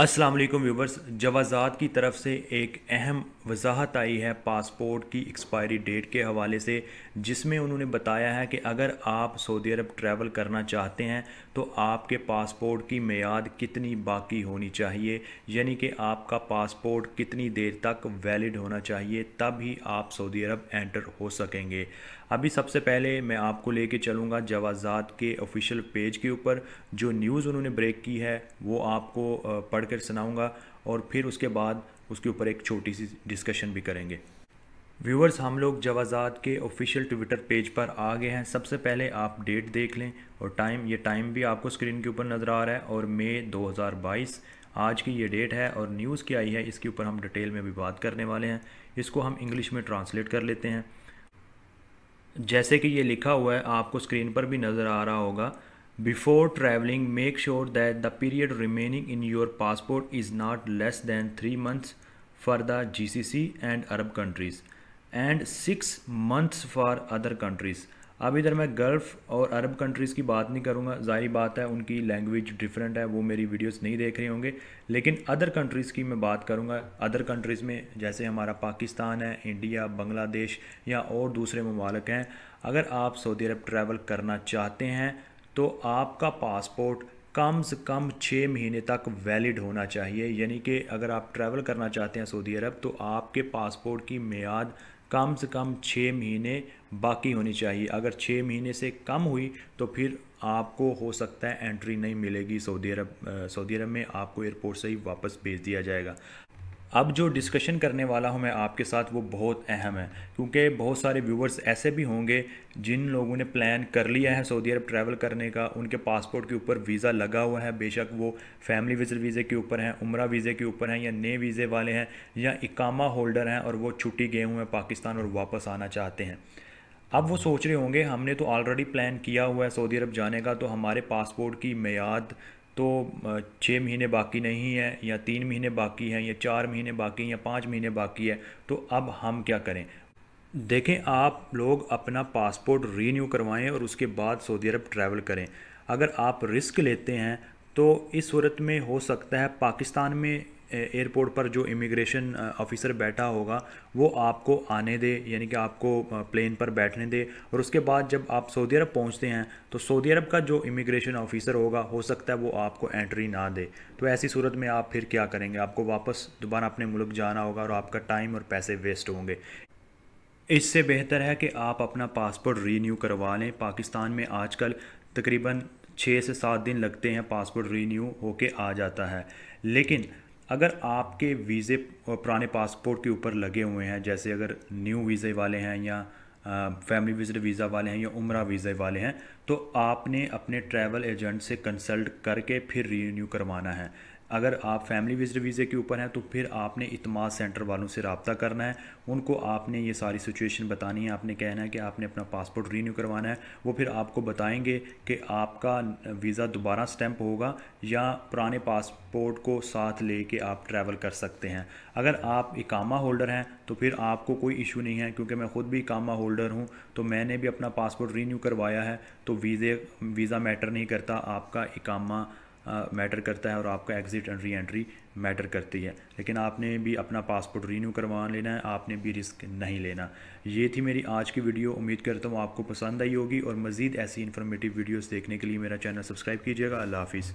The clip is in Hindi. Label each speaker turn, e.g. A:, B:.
A: अस्सलाम वालेकुम व्यूवर्स जवाजात की तरफ से एक अहम वजाहत आई है पासपोर्ट की एक्सपायरी डेट के हवाले से जिसमें उन्होंने बताया है कि अगर आप सऊदी अरब ट्रैवल करना चाहते हैं तो आपके पासपोर्ट की मैयाद कितनी बाकी होनी चाहिए यानी कि आपका पासपोर्ट कितनी देर तक वैलिड होना चाहिए तब ही आप सऊदी अरब एंटर हो सकेंगे अभी सबसे पहले मैं आपको लेके चलूँगा जवाजात के ऑफिशियल पेज के ऊपर जो न्यूज़ उन्होंने ब्रेक की है वो आपको पढ़ पढ़कर सुनाऊंगा और फिर उसके बाद उसके ऊपर एक छोटी सी डिस्कशन भी करेंगे व्यूवर्स हम लोग जवाजात के ऑफिशियल ट्विटर पेज पर आ गए हैं सबसे पहले आप डेट देख लें और टाइम ये टाइम भी आपको स्क्रीन के ऊपर नज़र आ रहा है और मई दो आज की ये डेट है और न्यूज़ क्या आई है इसके ऊपर हम डिटेल में भी बात करने वाले हैं इसको हम इंग्लिश में ट्रांसलेट कर लेते हैं जैसे कि ये लिखा हुआ है आपको स्क्रीन पर भी नज़र आ रहा होगा Before traveling, make sure that the period remaining in your passport is not less than four months for the GCC and Arab countries and six months for other countries. अब इधर मैं गल्फ़ और अरब कंट्रीज़ की बात नहीं करूँगा जाहिर बात है उनकी लैंग्वेज डिफरेंट है वो मेरी वीडियोस नहीं देख रहे होंगे लेकिन अदर कंट्रीज़ की मैं बात करूँगा अदर कंट्रीज़ में जैसे हमारा पाकिस्तान है इंडिया बांग्लादेश या और दूसरे ममालक हैं अगर आप सऊदी अरब ट्रैवल करना चाहते हैं तो आपका पासपोर्ट कम से कम छः महीने तक वैलिड होना चाहिए यानी कि अगर आप ट्रैवल करना चाहते हैं सऊदी अरब तो आपके पासपोर्ट की मियाद कम से कम छः महीने बाकी होनी चाहिए अगर छः महीने से कम हुई तो फिर आपको हो सकता है एंट्री नहीं मिलेगी सऊदी अरब सऊदी अरब में आपको एयरपोर्ट से ही वापस भेज दिया जाएगा अब जो डिस्कशन करने वाला हूँ मैं आपके साथ वो बहुत अहम है क्योंकि बहुत सारे व्यूवर्स ऐसे भी होंगे जिन लोगों ने प्लान कर लिया है सऊदी अरब ट्रैवल करने का उनके पासपोर्ट के ऊपर वीज़ा लगा हुआ है बेशक वो फैमिली विजिट वीज़े के ऊपर हैं उम्र वीज़े के ऊपर हैं या नए वीज़े वाले हैं या इकामा होल्डर हैं और वो छुट्टी गए हुए हैं पाकिस्तान और वापस आना चाहते हैं अब वो सोच रहे होंगे हमने तो ऑलरेडी प्लान किया हुआ है सऊदी अरब जाने का तो हमारे पासपोर्ट की मैयाद तो छः महीने बाकी नहीं है या तीन महीने बाकी हैं या चार महीने बाकी हैं या पाँच महीने बाकी है तो अब हम क्या करें देखें आप लोग अपना पासपोर्ट रीन्यू करवाएं और उसके बाद सऊदी अरब ट्रैवल करें अगर आप रिस्क लेते हैं तो इस सूरत में हो सकता है पाकिस्तान में एयरपोर्ट पर जो इमिग्रेशन ऑफिसर बैठा होगा वो आपको आने दे यानी कि आपको प्लेन पर बैठने दे और उसके बाद जब आप सऊदी अरब पहुंचते हैं तो सऊदी अरब का जो इमिग्रेशन ऑफिसर होगा हो सकता है वो आपको एंट्री ना दे तो ऐसी सूरत में आप फिर क्या करेंगे आपको वापस दोबारा अपने मुल्क जाना होगा और आपका टाइम और पैसे वेस्ट होंगे इससे बेहतर है कि आप अपना पासपोर्ट रीन्यू करवा लें पाकिस्तान में आजकल तकरीबन छः से सात दिन लगते हैं पासपोर्ट रीन्यू होके आ जाता है लेकिन अगर आपके वीज़े पुराने पासपोर्ट के ऊपर लगे हुए हैं जैसे अगर न्यू वीज़े वाले हैं या फैमिली विजिट वीज़ा वाले हैं या उम्र वीज़े वाले हैं तो आपने अपने ट्रैवल एजेंट से कंसल्ट करके फिर रीन्यू करवाना है अगर आप फैमिली विजिट वीज़े के ऊपर हैं तो फिर आपने इतमाद सेंटर वालों से रबता करना है उनको आपने ये सारी सिचुएशन बतानी है आपने कहना है कि आपने अपना पासपोर्ट रीन्यू करवाना है वो फिर आपको बताएंगे कि आपका वीज़ा दोबारा स्टैंप होगा या पुराने पासपोर्ट को साथ ले कर आप ट्रैवल कर सकते हैं अगर आप इकामा होल्डर हैं तो फिर आपको कोई इशू नहीं है क्योंकि मैं ख़ुद भी इकामा होल्डर हूँ तो मैंने भी अपना पासपोर्ट रीन्यू करवाया है तो वीज़े वीज़ा मैटर नहीं करता आपका इकामा मैटर करता है और आपका exit and re-entry matter करती है लेकिन आपने भी अपना पासपोर्ट रीन्यू करवा लेना है आपने भी रिस्क नहीं लेना ये थी मेरी आज की वीडियो उम्मीद करता हूँ आपको पसंद आई होगी और मज़ीद ऐसी इन्फॉर्मेटिव वीडियोज़ देखने के लिए मेरा चैनल सब्सक्राइब कीजिएगा अल्लाह हाफिज़